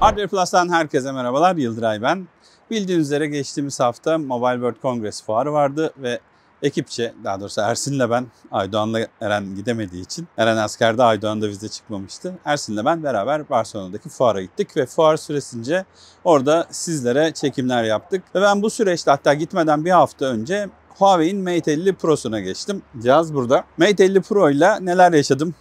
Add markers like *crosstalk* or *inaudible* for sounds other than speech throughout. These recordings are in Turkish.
Hardware Plus'tan herkese merhabalar. Yıldıray ben. Bildiğiniz üzere geçtiğimiz hafta Mobile World Congress fuarı vardı ve ekipçe, daha doğrusu Ersin'le ben, Aydoğan'la Eren gidemediği için, Eren askerde Aydoğan da vize çıkmamıştı. Ersin'le ben beraber Barcelona'daki fuara gittik ve fuar süresince orada sizlere çekimler yaptık. Ve ben bu süreçte hatta gitmeden bir hafta önce Huawei'in Mate 50 Pro'suna geçtim. Cihaz burada. Mate 50 Pro ile neler yaşadım?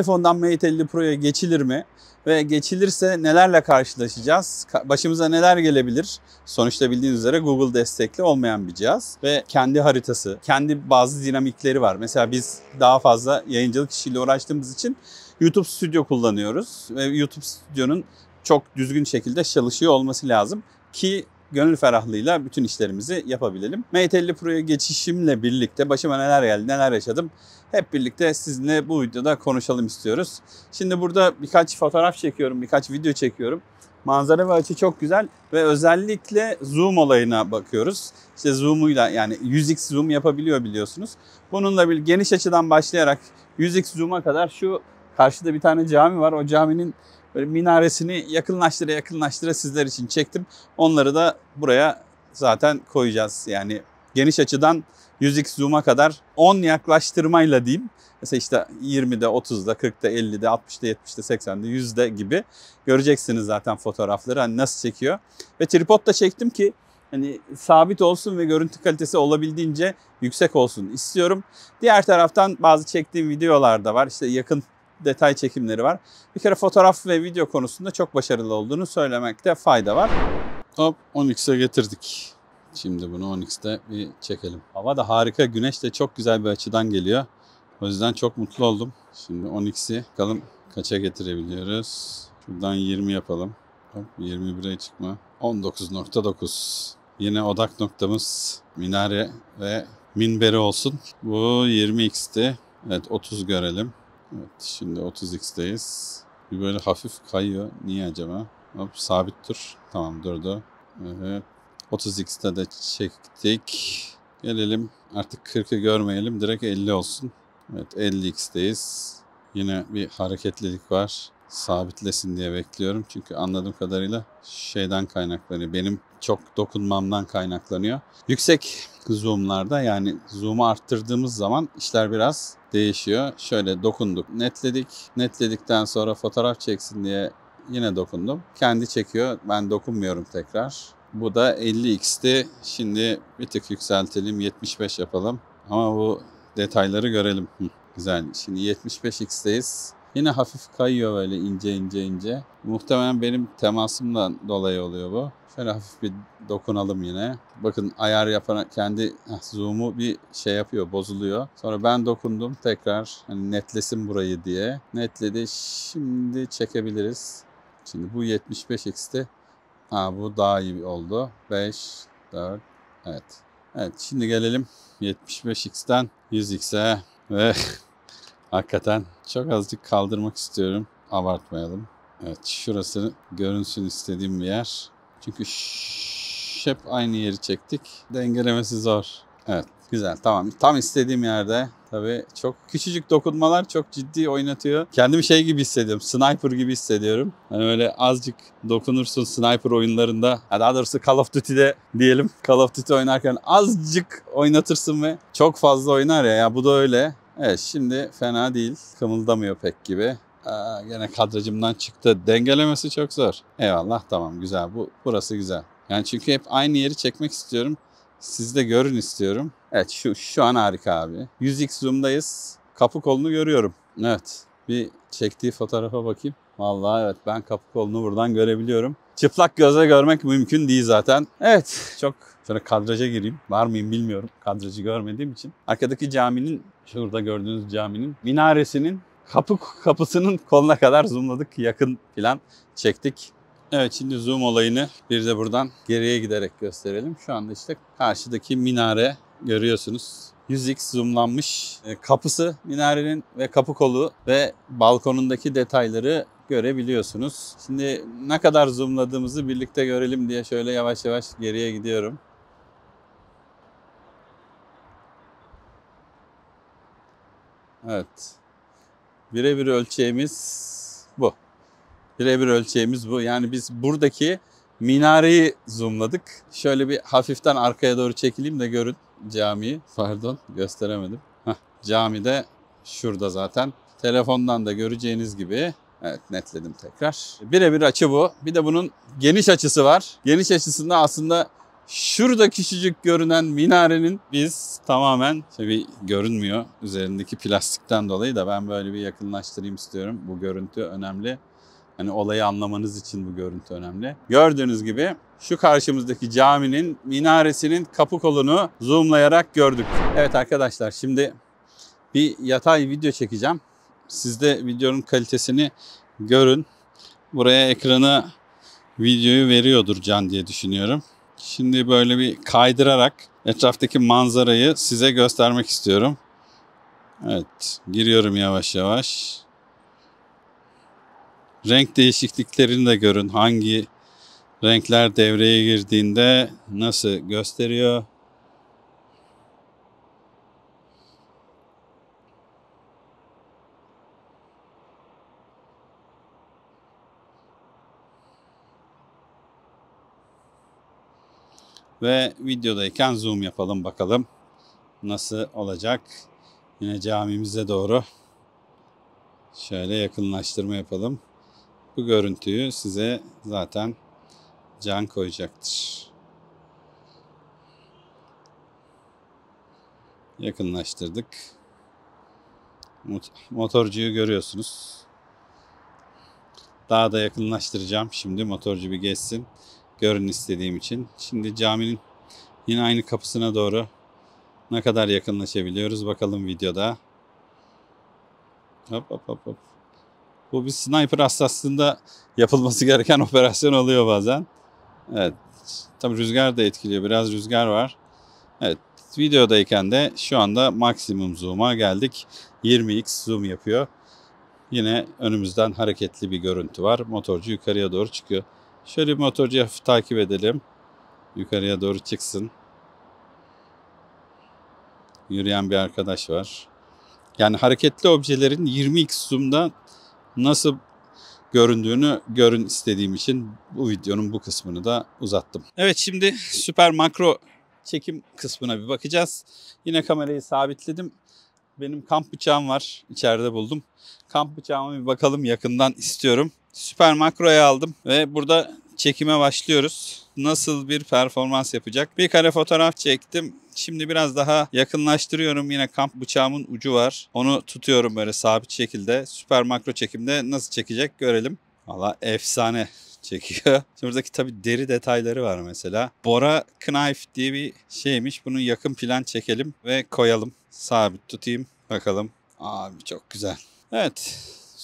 iPhone'dan Mate 50 Pro'ya geçilir mi? Ve geçilirse nelerle karşılaşacağız? Başımıza neler gelebilir? Sonuçta bildiğiniz üzere Google destekli olmayan bir cihaz. Ve kendi haritası, kendi bazı dinamikleri var. Mesela biz daha fazla yayıncılık işiyle uğraştığımız için YouTube Studio kullanıyoruz. Ve YouTube Studio'nun çok düzgün şekilde çalışıyor olması lazım ki gönül ferahlığıyla bütün işlerimizi yapabilelim. Mate 50 Pro'ya geçişimle birlikte başıma neler geldi, neler yaşadım hep birlikte sizinle bu videoda konuşalım istiyoruz. Şimdi burada birkaç fotoğraf çekiyorum, birkaç video çekiyorum. Manzara ve açı çok güzel ve özellikle zoom olayına bakıyoruz. İşte zoom'uyla yani 100x zoom yapabiliyor biliyorsunuz. Bununla bir geniş açıdan başlayarak 100x zoom'a kadar şu karşıda bir tane cami var. O caminin böyle minaresini yakınlaştıra yakınlaştıra sizler için çektim. Onları da buraya zaten koyacağız. Yani geniş açıdan 100x zoom'a kadar 10 yaklaştırmayla diyeyim. Mesela işte 20'de, 30'da, 40'da, 50'de, 60'da, 70'de, 80'de, 100'de gibi göreceksiniz zaten fotoğrafları. Hani nasıl çekiyor. Ve tripod da çektim ki hani sabit olsun ve görüntü kalitesi olabildiğince yüksek olsun istiyorum. Diğer taraftan bazı çektiğim videolar da var. İşte yakın detay çekimleri var. Bir kere fotoğraf ve video konusunda çok başarılı olduğunu söylemekte fayda var. Hop 10x'e getirdik. Şimdi bunu 10x'te bir çekelim. Hava da harika. Güneş de çok güzel bir açıdan geliyor. O yüzden çok mutlu oldum. Şimdi 10x'i bakalım kaça getirebiliyoruz. Şuradan 20 yapalım. Hop 21'e çıkma. 19.9. Yine odak noktamız minare ve minberi olsun. Bu 20x'ti. Evet 30 görelim. Evet şimdi 30x'deyiz. Bir böyle hafif kayıyor. Niye acaba? Hop sabit dur. Tamam durdu. Evet. 30x'te de çektik. Gelelim artık 40'ı görmeyelim. Direkt 50 olsun. Evet 50x'deyiz. Yine bir hareketlilik var sabitlesin diye bekliyorum. Çünkü anladığım kadarıyla şeyden kaynaklanıyor. Benim çok dokunmamdan kaynaklanıyor. Yüksek zoomlarda yani zoom'u arttırdığımız zaman işler biraz değişiyor. Şöyle dokunduk, netledik. Netledikten sonra fotoğraf çeksin diye yine dokundum. Kendi çekiyor. Ben dokunmuyorum tekrar. Bu da 50x'ti. Şimdi bir tık yükseltelim. 75 yapalım. Ama bu detayları görelim. Güzel. Şimdi 75x'teyiz. Yine hafif kayıyor böyle ince ince ince. Muhtemelen benim temasımdan dolayı oluyor bu. Şöyle hafif bir dokunalım yine. Bakın ayar yapan kendi zoom'u bir şey yapıyor, bozuluyor. Sonra ben dokundum tekrar hani netlesin burayı diye. Netledi. Şimdi çekebiliriz. Şimdi bu 75x'ti. Ha bu daha iyi oldu. 5, 4, evet. Evet şimdi gelelim 75x'ten 100x'e ve *laughs* Hakikaten çok azıcık kaldırmak istiyorum. Abartmayalım. Evet şurası görünsün istediğim bir yer. Çünkü hep aynı yeri çektik. Dengelemesi zor. Evet güzel tamam. Tam istediğim yerde tabii çok küçücük dokunmalar çok ciddi oynatıyor. Kendimi şey gibi hissediyorum. Sniper gibi hissediyorum. Hani öyle azıcık dokunursun sniper oyunlarında. Daha doğrusu Call of Duty'de diyelim. Call of Duty oynarken azıcık oynatırsın ve çok fazla oynar ya. ya bu da öyle. Evet şimdi fena değil. Kımıldamıyor pek gibi. Aa, gene kadrajımdan çıktı. Dengelemesi çok zor. Eyvallah tamam güzel. Bu burası güzel. Yani çünkü hep aynı yeri çekmek istiyorum. Siz de görün istiyorum. Evet şu şu an harika abi. 100x zoom'dayız. Kapı kolunu görüyorum. Evet. Bir çektiği fotoğrafa bakayım. Vallahi evet ben kapı kolunu buradan görebiliyorum. Çıplak göze görmek mümkün değil zaten. Evet çok sonra kadraja gireyim. Var mıyım bilmiyorum kadrajı görmediğim için. Arkadaki caminin şurada gördüğünüz caminin minaresinin kapı kapısının koluna kadar zoomladık. Yakın plan çektik. Evet şimdi zoom olayını bir de buradan geriye giderek gösterelim. Şu anda işte karşıdaki minare görüyorsunuz. 100x zoomlanmış e, kapısı, minarenin ve kapı kolu ve balkonundaki detayları görebiliyorsunuz. Şimdi ne kadar zoomladığımızı birlikte görelim diye şöyle yavaş yavaş geriye gidiyorum. Evet. Birebir ölçeğimiz bu. Birebir ölçeğimiz bu. Yani biz buradaki minareyi zoomladık. Şöyle bir hafiften arkaya doğru çekileyim de görün camiyi. Pardon gösteremedim. Heh, cami de şurada zaten. Telefondan da göreceğiniz gibi Evet netledim tekrar. Birebir açı bu. Bir de bunun geniş açısı var. Geniş açısında aslında Şurada küçücük görünen minarenin biz tamamen tabi görünmüyor üzerindeki plastikten dolayı da ben böyle bir yakınlaştırayım istiyorum. Bu görüntü önemli. Hani olayı anlamanız için bu görüntü önemli. Gördüğünüz gibi şu karşımızdaki caminin minaresinin kapı kolunu zoomlayarak gördük. Evet arkadaşlar şimdi bir yatay video çekeceğim. Siz de videonun kalitesini görün. Buraya ekranı videoyu veriyordur Can diye düşünüyorum. Şimdi böyle bir kaydırarak etraftaki manzarayı size göstermek istiyorum. Evet, giriyorum yavaş yavaş. Renk değişikliklerini de görün. Hangi renkler devreye girdiğinde nasıl gösteriyor? Ve videodayken zoom yapalım bakalım nasıl olacak. Yine camimize doğru şöyle yakınlaştırma yapalım. Bu görüntüyü size zaten can koyacaktır. Yakınlaştırdık. Motorcuyu görüyorsunuz. Daha da yakınlaştıracağım. Şimdi motorcu bir geçsin görün istediğim için. Şimdi caminin yine aynı kapısına doğru ne kadar yakınlaşabiliyoruz bakalım videoda. Hop hop hop hop. Bu bir sniper hassasında yapılması gereken *laughs* operasyon oluyor bazen. Evet. Tabi rüzgar da etkiliyor. Biraz rüzgar var. Evet. Videodayken de şu anda maksimum zoom'a geldik. 20x zoom yapıyor. Yine önümüzden hareketli bir görüntü var. Motorcu yukarıya doğru çıkıyor. Şöyle bir motorcu takip edelim. Yukarıya doğru çıksın. Yürüyen bir arkadaş var. Yani hareketli objelerin 20x zoom'da nasıl göründüğünü görün istediğim için bu videonun bu kısmını da uzattım. Evet şimdi süper makro çekim kısmına bir bakacağız. Yine kamerayı sabitledim. Benim kamp bıçağım var. İçeride buldum. Kamp bıçağıma bir bakalım yakından istiyorum. Süper makroya aldım ve burada çekime başlıyoruz. Nasıl bir performans yapacak? Bir kare fotoğraf çektim. Şimdi biraz daha yakınlaştırıyorum. Yine kamp bıçağımın ucu var. Onu tutuyorum böyle sabit şekilde. Süper makro çekimde nasıl çekecek görelim. Valla efsane *laughs* çekiyor. Şimdi buradaki tabii deri detayları var mesela. Bora Knife diye bir şeymiş. Bunu yakın plan çekelim ve koyalım. Sabit tutayım. Bakalım. Abi çok güzel. Evet.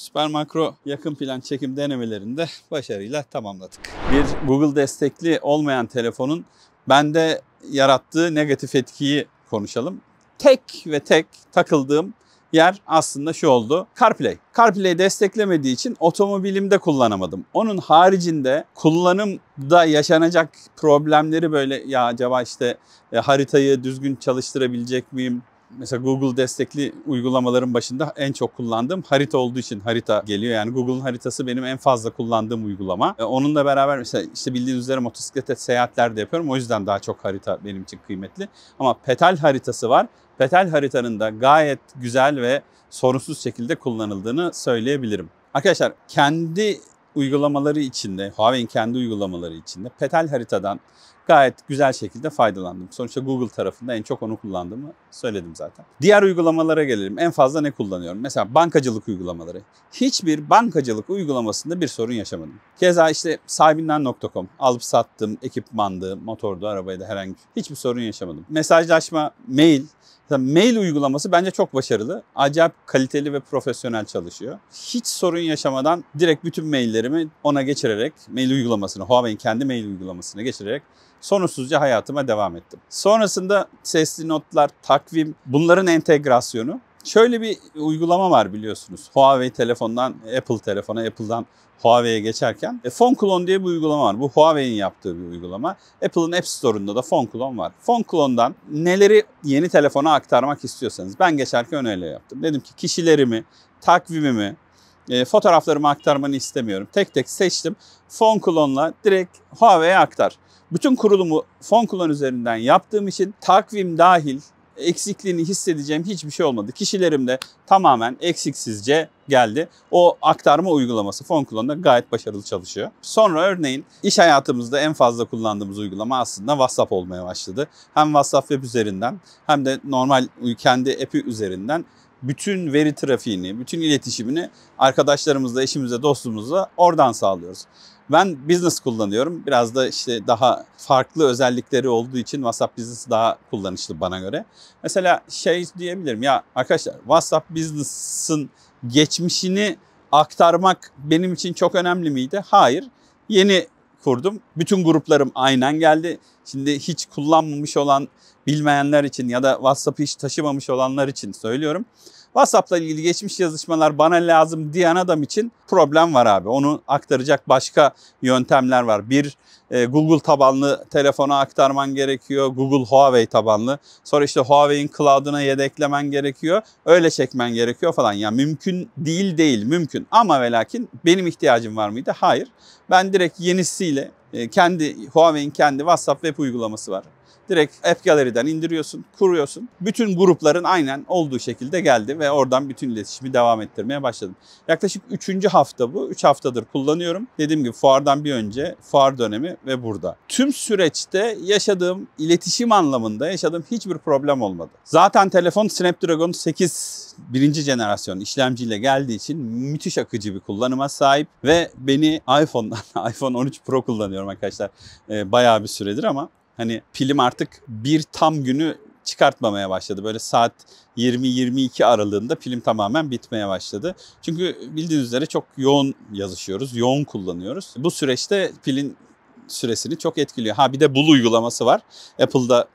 Süper makro yakın plan çekim denemelerinde başarıyla tamamladık. Bir Google destekli olmayan telefonun bende yarattığı negatif etkiyi konuşalım. Tek ve tek takıldığım yer aslında şu oldu. CarPlay. CarPlay desteklemediği için otomobilimde kullanamadım. Onun haricinde kullanımda yaşanacak problemleri böyle ya acaba işte e, haritayı düzgün çalıştırabilecek miyim? mesela Google destekli uygulamaların başında en çok kullandığım harita olduğu için harita geliyor. Yani Google'un haritası benim en fazla kullandığım uygulama. E, onunla beraber mesela işte bildiğiniz üzere motosiklete seyahatler de yapıyorum. O yüzden daha çok harita benim için kıymetli. Ama petal haritası var. Petal haritanın da gayet güzel ve sorunsuz şekilde kullanıldığını söyleyebilirim. Arkadaşlar kendi uygulamaları içinde, Huawei'nin kendi uygulamaları içinde petal haritadan gayet güzel şekilde faydalandım. Sonuçta Google tarafında en çok onu kullandığımı söyledim zaten. Diğer uygulamalara gelelim. En fazla ne kullanıyorum? Mesela bankacılık uygulamaları. Hiçbir bankacılık uygulamasında bir sorun yaşamadım. Keza işte sahibinden.com alıp sattım, ekipmandı, motordu, arabaydı herhangi hiçbir sorun yaşamadım. Mesajlaşma, mail mail uygulaması bence çok başarılı. Acayip kaliteli ve profesyonel çalışıyor. Hiç sorun yaşamadan direkt bütün maillerimi ona geçirerek, mail uygulamasını, Huawei'nin kendi mail uygulamasını geçirerek Sonuçsuzca hayatıma devam ettim. Sonrasında sesli notlar, takvim, bunların entegrasyonu. Şöyle bir uygulama var biliyorsunuz. Huawei telefondan Apple telefona, Apple'dan Huawei'ye geçerken e, Clone diye bir uygulama var. Bu Huawei'in yaptığı bir uygulama. Apple'ın App Store'unda da Phone Clone var. Phone Clone'dan neleri yeni telefona aktarmak istiyorsanız ben geçerken öyle yaptım. Dedim ki kişilerimi, takvimimi, e, fotoğraflarımı aktarmanı istemiyorum. Tek tek seçtim. Phone Clone'la direkt Huawei'ye aktar. Bütün kurulumu fon kullan üzerinden yaptığım için takvim dahil eksikliğini hissedeceğim hiçbir şey olmadı. Kişilerim de tamamen eksiksizce geldi. O aktarma uygulaması fon FonCulon'da gayet başarılı çalışıyor. Sonra örneğin iş hayatımızda en fazla kullandığımız uygulama aslında WhatsApp olmaya başladı. Hem WhatsApp web üzerinden hem de normal kendi app'i üzerinden bütün veri trafiğini, bütün iletişimini arkadaşlarımızla, eşimizle, dostumuzla oradan sağlıyoruz. Ben business kullanıyorum. Biraz da işte daha farklı özellikleri olduğu için WhatsApp Business daha kullanışlı bana göre. Mesela şey diyebilirim ya arkadaşlar WhatsApp Business'ın geçmişini aktarmak benim için çok önemli miydi? Hayır. Yeni kurdum. Bütün gruplarım aynen geldi. Şimdi hiç kullanmamış olan bilmeyenler için ya da WhatsApp'ı hiç taşımamış olanlar için söylüyorum. WhatsApp'la ilgili geçmiş yazışmalar bana lazım diyen adam için problem var abi. Onu aktaracak başka yöntemler var. Bir e, Google tabanlı telefona aktarman gerekiyor. Google Huawei tabanlı. Sonra işte Huawei'in cloud'una yedeklemen gerekiyor. Öyle çekmen gerekiyor falan. Ya yani mümkün değil değil mümkün. Ama ve lakin benim ihtiyacım var mıydı? Hayır. Ben direkt yenisiyle e, kendi Huawei'in kendi WhatsApp web uygulaması var. Direkt App Gallery'den indiriyorsun, kuruyorsun. Bütün grupların aynen olduğu şekilde geldi ve oradan bütün iletişimi devam ettirmeye başladım. Yaklaşık üçüncü hafta bu. üç haftadır kullanıyorum. Dediğim gibi fuardan bir önce fuar dönemi ve burada. Tüm süreçte yaşadığım iletişim anlamında yaşadığım hiçbir problem olmadı. Zaten telefon Snapdragon 8 birinci jenerasyon işlemciyle geldiği için müthiş akıcı bir kullanıma sahip ve beni iPhone'dan, *laughs* iPhone 13 Pro kullanıyorum arkadaşlar e, bayağı bir süredir ama Hani film artık bir tam günü çıkartmamaya başladı. Böyle saat 20-22 aralığında film tamamen bitmeye başladı. Çünkü bildiğiniz üzere çok yoğun yazışıyoruz, yoğun kullanıyoruz. Bu süreçte pilin süresini çok etkiliyor. Ha bir de bul uygulaması var. Apple'da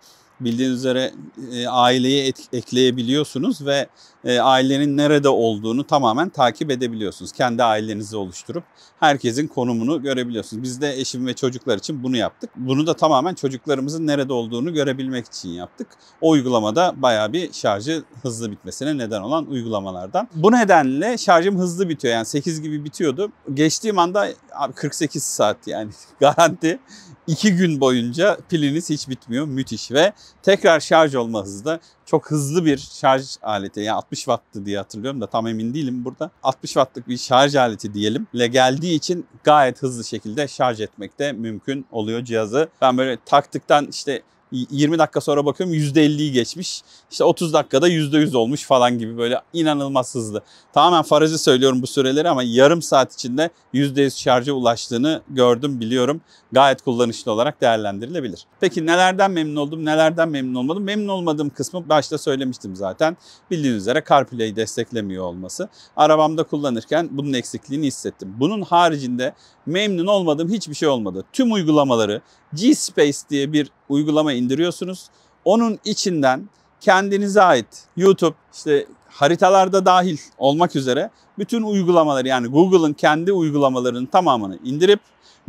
bildiğiniz üzere e, aileyi et, ekleyebiliyorsunuz ve e, ailenin nerede olduğunu tamamen takip edebiliyorsunuz. Kendi ailenizi oluşturup herkesin konumunu görebiliyorsunuz. Biz de eşim ve çocuklar için bunu yaptık. Bunu da tamamen çocuklarımızın nerede olduğunu görebilmek için yaptık. O uygulamada bayağı bir şarjı hızlı bitmesine neden olan uygulamalardan. Bu nedenle şarjım hızlı bitiyor. Yani 8 gibi bitiyordu. Geçtiğim anda abi 48 saat yani *laughs* garanti. 2 gün boyunca piliniz hiç bitmiyor. Müthiş ve tekrar şarj olma hızı da çok hızlı bir şarj aleti. Yani 60 watt'tı diye hatırlıyorum da tam emin değilim burada. 60 wattlık bir şarj aleti diyelim. Le geldiği için gayet hızlı şekilde şarj etmek de mümkün oluyor cihazı. Ben böyle taktıktan işte 20 dakika sonra bakıyorum %50'yi geçmiş. İşte 30 dakikada %100 olmuş falan gibi böyle inanılmaz hızlı. Tamamen farazi söylüyorum bu süreleri ama yarım saat içinde %100 şarja ulaştığını gördüm biliyorum. Gayet kullanışlı olarak değerlendirilebilir. Peki nelerden memnun oldum, nelerden memnun olmadım? Memnun olmadığım kısmı başta söylemiştim zaten. Bildiğiniz üzere CarPlay'i desteklemiyor olması. Arabamda kullanırken bunun eksikliğini hissettim. Bunun haricinde memnun olmadığım hiçbir şey olmadı. Tüm uygulamaları G-Space diye bir uygulama indiriyorsunuz. Onun içinden kendinize ait YouTube işte haritalarda dahil olmak üzere bütün uygulamaları yani Google'ın kendi uygulamalarının tamamını indirip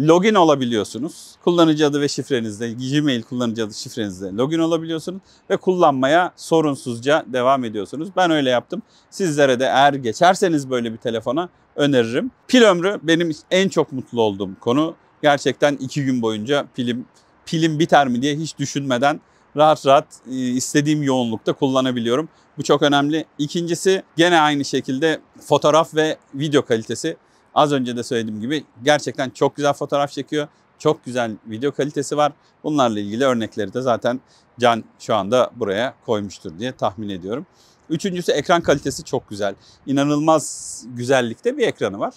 login olabiliyorsunuz. Kullanıcı adı ve şifrenizle Gmail kullanıcı adı şifrenizle login olabiliyorsunuz ve kullanmaya sorunsuzca devam ediyorsunuz. Ben öyle yaptım. Sizlere de eğer geçerseniz böyle bir telefona öneririm. Pil ömrü benim en çok mutlu olduğum konu gerçekten iki gün boyunca pilim pilim biter mi diye hiç düşünmeden rahat rahat e, istediğim yoğunlukta kullanabiliyorum. Bu çok önemli. İkincisi gene aynı şekilde fotoğraf ve video kalitesi. Az önce de söylediğim gibi gerçekten çok güzel fotoğraf çekiyor. Çok güzel video kalitesi var. Bunlarla ilgili örnekleri de zaten Can şu anda buraya koymuştur diye tahmin ediyorum. Üçüncüsü ekran kalitesi çok güzel. İnanılmaz güzellikte bir ekranı var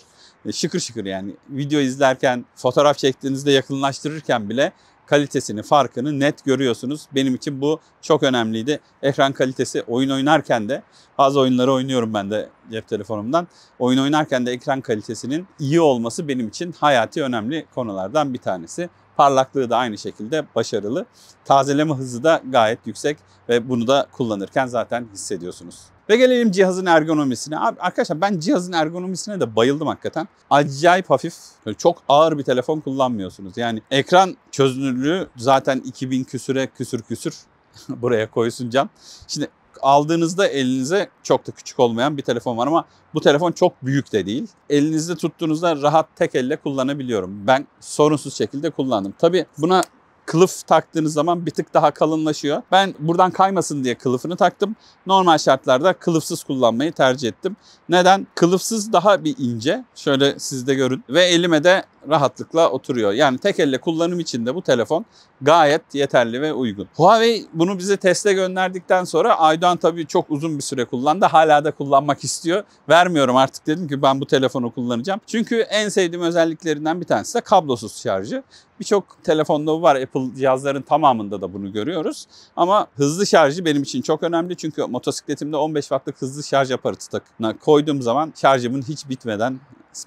şıkır şıkır yani video izlerken, fotoğraf çektiğinizde yakınlaştırırken bile kalitesini, farkını net görüyorsunuz. Benim için bu çok önemliydi. Ekran kalitesi oyun oynarken de bazı oyunları oynuyorum ben de cep telefonumdan. Oyun oynarken de ekran kalitesinin iyi olması benim için hayati önemli konulardan bir tanesi. Parlaklığı da aynı şekilde başarılı. Tazeleme hızı da gayet yüksek ve bunu da kullanırken zaten hissediyorsunuz. Ve gelelim cihazın ergonomisine. Abi, arkadaşlar ben cihazın ergonomisine de bayıldım hakikaten. Acayip hafif, böyle çok ağır bir telefon kullanmıyorsunuz. Yani ekran çözünürlüğü zaten 2000 küsüre küsür küsür *laughs* buraya koysun cam. Şimdi aldığınızda elinize çok da küçük olmayan bir telefon var ama bu telefon çok büyük de değil. Elinizde tuttuğunuzda rahat tek elle kullanabiliyorum. Ben sorunsuz şekilde kullandım. Tabii buna kılıf taktığınız zaman bir tık daha kalınlaşıyor. Ben buradan kaymasın diye kılıfını taktım. Normal şartlarda kılıfsız kullanmayı tercih ettim. Neden? Kılıfsız daha bir ince. Şöyle sizde görün. Ve elime de rahatlıkla oturuyor. Yani tek elle kullanım için de bu telefon gayet yeterli ve uygun. Huawei bunu bize teste gönderdikten sonra Aydoğan tabii çok uzun bir süre kullandı. Hala da kullanmak istiyor. Vermiyorum artık dedim ki ben bu telefonu kullanacağım. Çünkü en sevdiğim özelliklerinden bir tanesi de kablosuz şarjı. Birçok telefonda bu var. Apple cihazların tamamında da bunu görüyoruz. Ama hızlı şarjı benim için çok önemli. Çünkü motosikletimde 15 wattlık hızlı şarj aparatı takına koyduğum zaman şarjımın hiç bitmeden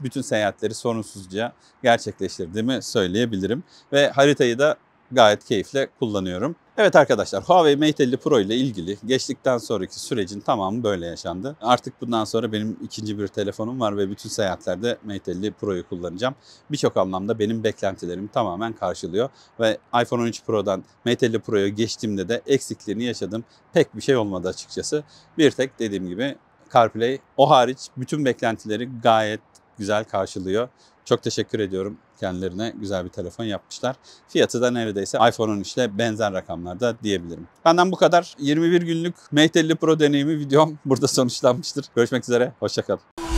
bütün seyahatleri sorunsuzca gerçekleştirdiğimi söyleyebilirim. Ve haritayı da gayet keyifle kullanıyorum. Evet arkadaşlar Huawei Mate 50 Pro ile ilgili geçtikten sonraki sürecin tamamı böyle yaşandı. Artık bundan sonra benim ikinci bir telefonum var ve bütün seyahatlerde Mate 50 Pro'yu kullanacağım. Birçok anlamda benim beklentilerimi tamamen karşılıyor ve iPhone 13 Pro'dan Mate 50 Pro'ya geçtiğimde de eksikliğini yaşadım. Pek bir şey olmadı açıkçası. Bir tek dediğim gibi CarPlay o hariç bütün beklentileri gayet güzel karşılıyor. Çok teşekkür ediyorum kendilerine güzel bir telefon yapmışlar. Fiyatı da neredeyse iPhone 13 ile benzer rakamlarda diyebilirim. Benden bu kadar. 21 günlük Mate 50 Pro deneyimi videom *laughs* burada sonuçlanmıştır. Görüşmek üzere, hoşçakalın.